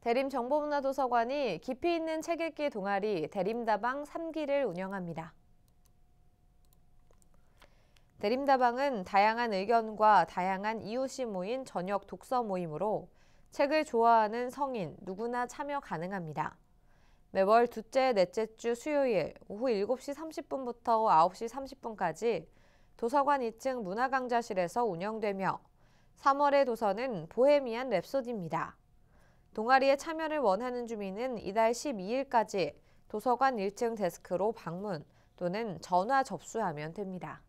대림정보문화도서관이 깊이 있는 책 읽기 동아리 대림다방 3기를 운영합니다. 대림다방은 다양한 의견과 다양한 이웃이 모인 저녁 독서 모임으로 책을 좋아하는 성인 누구나 참여 가능합니다. 매월 둘째, 넷째 주 수요일 오후 7시 30분부터 9시 30분까지 도서관 2층 문화강좌실에서 운영되며 3월의 도서는 보헤미안 랩소디입니다. 동아리에 참여를 원하는 주민은 이달 12일까지 도서관 1층 데스크로 방문 또는 전화 접수하면 됩니다.